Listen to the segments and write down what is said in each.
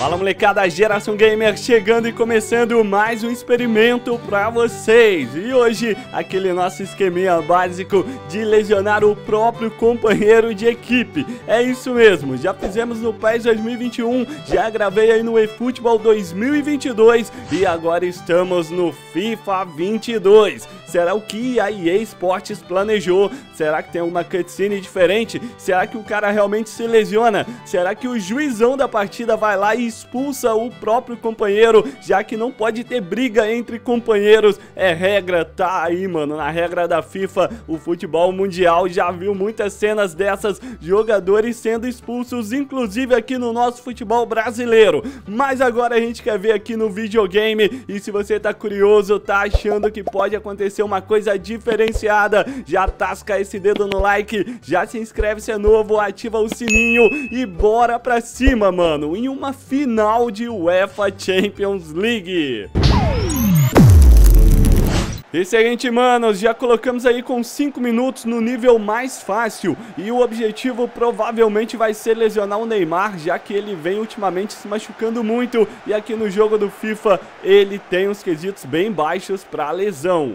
Fala molecada, geração gamer chegando e começando mais um experimento pra vocês. E hoje, aquele nosso esqueminha básico de lesionar o próprio companheiro de equipe. É isso mesmo, já fizemos no PES 2021, já gravei aí no eFootball 2022 e agora estamos no FIFA 22. Será o que a EA Sports planejou? Será que tem uma cutscene diferente? Será que o cara realmente se lesiona? Será que o juizão da partida vai lá e expulsa o próprio companheiro, já que não pode ter briga entre companheiros? É regra, tá aí, mano. Na regra da FIFA, o futebol mundial já viu muitas cenas dessas, jogadores sendo expulsos, inclusive aqui no nosso futebol brasileiro. Mas agora a gente quer ver aqui no videogame e se você tá curioso, tá achando que pode acontecer ser uma coisa diferenciada. Já tasca esse dedo no like, já se inscreve se é novo, ativa o sininho e bora pra cima, mano, em uma final de UEFA Champions League. E seguinte, manos, já colocamos aí com 5 minutos no nível mais fácil e o objetivo provavelmente vai ser lesionar o Neymar, já que ele vem ultimamente se machucando muito e aqui no jogo do FIFA ele tem uns quesitos bem baixos para lesão.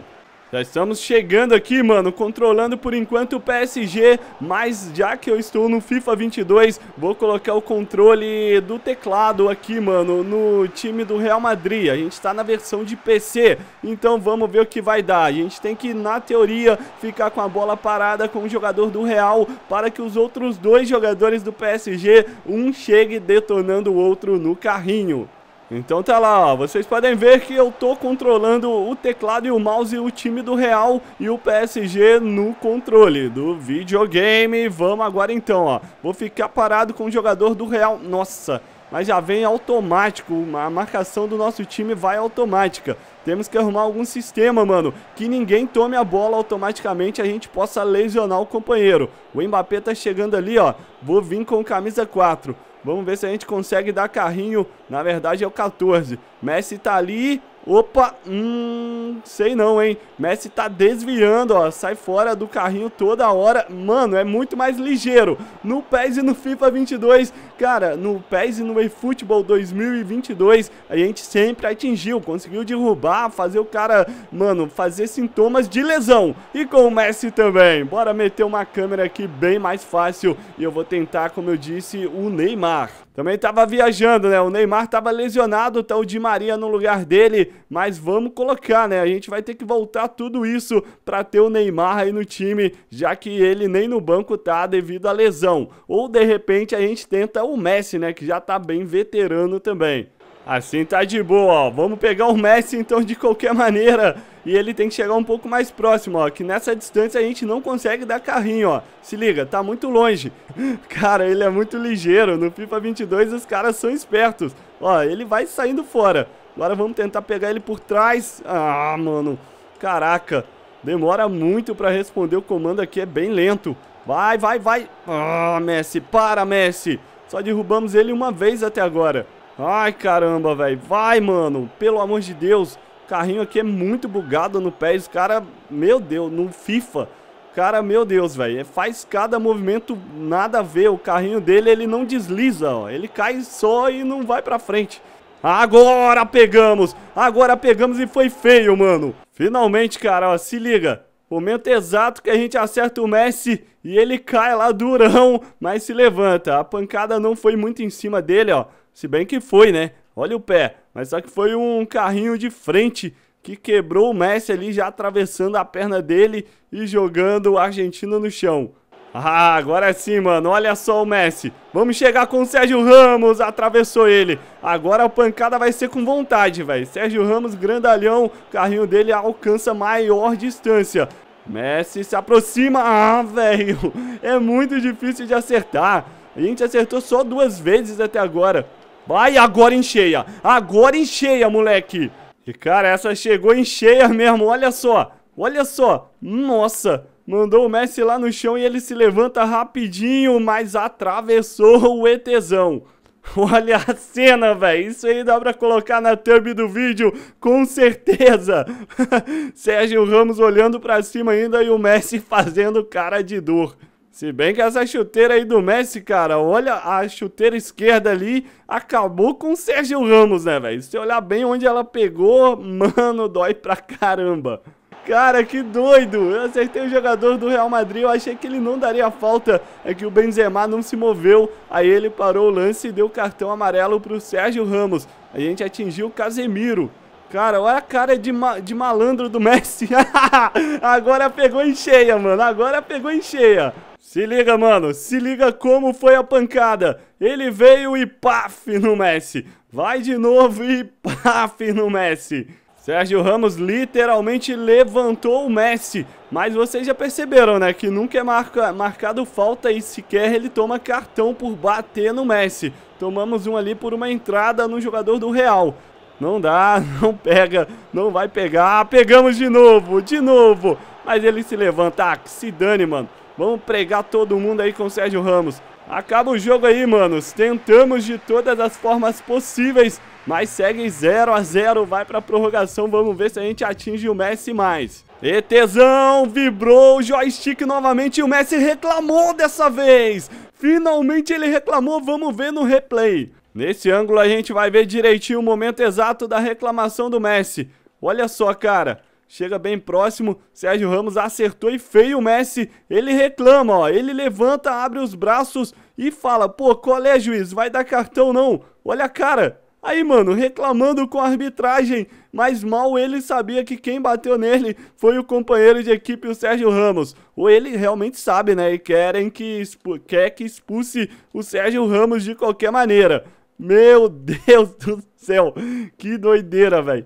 Já estamos chegando aqui, mano, controlando por enquanto o PSG, mas já que eu estou no FIFA 22, vou colocar o controle do teclado aqui, mano, no time do Real Madrid. A gente está na versão de PC, então vamos ver o que vai dar. A gente tem que, na teoria, ficar com a bola parada com o jogador do Real para que os outros dois jogadores do PSG, um chegue detonando o outro no carrinho. Então tá lá, ó. vocês podem ver que eu tô controlando o teclado e o mouse, o time do Real e o PSG no controle do videogame. Vamos agora então, ó. Vou ficar parado com o jogador do Real. Nossa, mas já vem automático, a marcação do nosso time vai automática. Temos que arrumar algum sistema, mano, que ninguém tome a bola automaticamente, a gente possa lesionar o companheiro. O Mbappé tá chegando ali, ó. Vou vir com camisa 4. Vamos ver se a gente consegue dar carrinho. Na verdade é o 14. Messi tá ali. Opa, hum, sei não, hein? Messi tá desviando, ó, sai fora do carrinho toda hora. Mano, é muito mais ligeiro. No PES e no FIFA 22, cara, no PES e no eFootball 2022, a gente sempre atingiu, conseguiu derrubar, fazer o cara, mano, fazer sintomas de lesão. E com o Messi também. Bora meter uma câmera aqui bem mais fácil e eu vou tentar, como eu disse, o Neymar. Também estava viajando, né? O Neymar estava lesionado, tá o Di Maria no lugar dele, mas vamos colocar, né? A gente vai ter que voltar tudo isso para ter o Neymar aí no time, já que ele nem no banco tá devido à lesão. Ou de repente a gente tenta o Messi, né, que já tá bem veterano também. Assim tá de boa, ó. Vamos pegar o Messi então de qualquer maneira. E ele tem que chegar um pouco mais próximo, ó. Que nessa distância a gente não consegue dar carrinho, ó. Se liga, tá muito longe. Cara, ele é muito ligeiro. No FIFA 22 os caras são espertos. Ó, ele vai saindo fora. Agora vamos tentar pegar ele por trás. Ah, mano. Caraca. Demora muito pra responder o comando aqui. É bem lento. Vai, vai, vai. Ah, Messi. Para, Messi. Só derrubamos ele uma vez até agora. Ai, caramba, velho. Vai, mano. Pelo amor de Deus. O carrinho aqui é muito bugado no pé. Os cara, meu Deus, no FIFA. Cara, meu Deus, velho. É, faz cada movimento nada a ver. O carrinho dele, ele não desliza, ó. Ele cai só e não vai pra frente. Agora pegamos. Agora pegamos e foi feio, mano. Finalmente, cara, ó. Se liga. Momento exato que a gente acerta o Messi e ele cai lá durão, mas se levanta. A pancada não foi muito em cima dele, ó. Se bem que foi, né? Olha o pé. Mas só que foi um carrinho de frente que quebrou o Messi ali, já atravessando a perna dele e jogando o argentino no chão. Ah, agora sim, mano. Olha só o Messi. Vamos chegar com o Sérgio Ramos. Atravessou ele. Agora a pancada vai ser com vontade, velho. Sérgio Ramos, grandalhão. O carrinho dele alcança maior distância. Messi se aproxima. Ah, velho. É muito difícil de acertar. A gente acertou só duas vezes até agora. Vai, agora em cheia. Agora em cheia, moleque. E, cara, essa chegou em cheia mesmo. Olha só. Olha só. Nossa. Mandou o Messi lá no chão e ele se levanta rapidinho, mas atravessou o ETzão. Olha a cena, velho. Isso aí dá pra colocar na thumb do vídeo, com certeza. Sérgio Ramos olhando pra cima ainda e o Messi fazendo cara de dor. Se bem que essa chuteira aí do Messi, cara, olha a chuteira esquerda ali, acabou com o Sérgio Ramos, né, velho? Se olhar bem onde ela pegou, mano, dói pra caramba. Cara, que doido! Eu acertei o jogador do Real Madrid, eu achei que ele não daria falta, é que o Benzema não se moveu, aí ele parou o lance e deu cartão amarelo pro Sérgio Ramos. A gente atingiu o Casemiro. Cara, olha a cara de, ma de malandro do Messi. Agora pegou em cheia, mano. Agora pegou em cheia. Se liga, mano, se liga como foi a pancada. Ele veio e paf no Messi. Vai de novo e paf no Messi. Sérgio Ramos literalmente levantou o Messi, mas vocês já perceberam, né, que nunca é marca, marcado falta e sequer ele toma cartão por bater no Messi. Tomamos um ali por uma entrada no jogador do Real. Não dá, não pega, não vai pegar. Pegamos de novo, de novo. Mas ele se levanta, ah, que se dane, mano. Vamos pregar todo mundo aí com o Sérgio Ramos. Acaba o jogo aí, manos. Tentamos de todas as formas possíveis, mas segue 0 a 0 vai pra prorrogação. Vamos ver se a gente atinge o Messi mais. ETzão vibrou o joystick novamente e o Messi reclamou dessa vez. Finalmente ele reclamou, vamos ver no replay. Nesse ângulo a gente vai ver direitinho o momento exato da reclamação do Messi. Olha só, cara. Chega bem próximo, Sérgio Ramos acertou e feio o Messi. Ele reclama, ó. Ele levanta, abre os braços e fala: "Pô, qual é, juiz? Vai dar cartão não?". Olha a cara. Aí, mano, reclamando com a arbitragem, mas mal ele sabia que quem bateu nele foi o companheiro de equipe, o Sérgio Ramos. Ou ele realmente sabe, né? E querem que quer que expulse o Sérgio Ramos de qualquer maneira. Meu Deus do céu, que doideira, velho.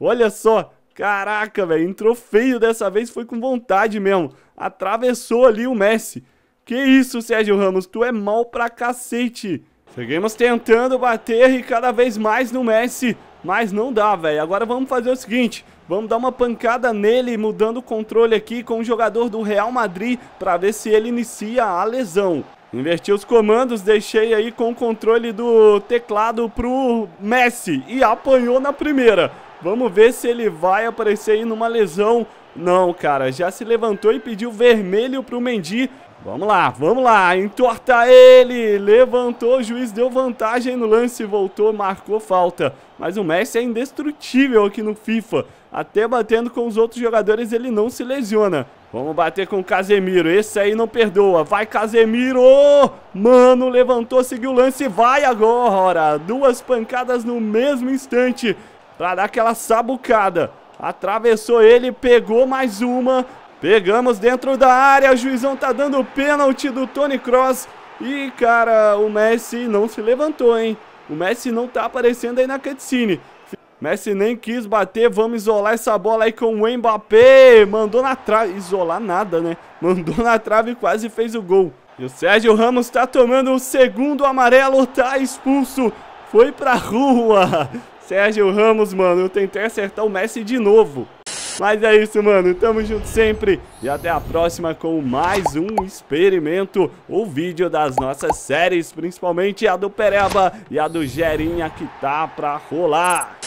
Olha só, Caraca, velho, entrou feio dessa vez, foi com vontade mesmo. Atravessou ali o Messi. Que isso, Sérgio Ramos, tu é mal pra cacete. Seguimos tentando bater e cada vez mais no Messi, mas não dá, velho. Agora vamos fazer o seguinte, vamos dar uma pancada nele, mudando o controle aqui com o jogador do Real Madrid para ver se ele inicia a lesão. Inverti os comandos, deixei aí com o controle do teclado pro Messi e apanhou na primeira. Vamos ver se ele vai aparecer aí numa lesão. Não, cara, já se levantou e pediu vermelho pro Mendy. Vamos lá, vamos lá, entorta ele, levantou, o juiz deu vantagem no lance, voltou, marcou falta. Mas o Messi é indestrutível aqui no FIFA, até batendo com os outros jogadores ele não se lesiona. Vamos bater com o Casemiro, esse aí não perdoa, vai Casemiro! Mano, levantou, seguiu o lance, vai agora! Duas pancadas no mesmo instante, para dar aquela sabucada. Atravessou ele, pegou mais uma. Pegamos dentro da área, o juizão tá dando o pênalti do Tony Cross. E, cara, o Messi não se levantou, hein? O Messi não tá aparecendo aí na cutscene. Messi nem quis bater, vamos isolar essa bola aí com o Mbappé. Mandou na trave, isolar nada, né? Mandou na trave e quase fez o gol. E o Sérgio Ramos tá tomando o segundo amarelo, tá expulso. Foi pra rua. Sérgio Ramos, mano, eu tentei acertar o Messi de novo. Mas é isso, mano. Tamo junto sempre. E até a próxima com mais um experimento. O vídeo das nossas séries, principalmente a do Pereba e a do Gerinha que tá pra rolar.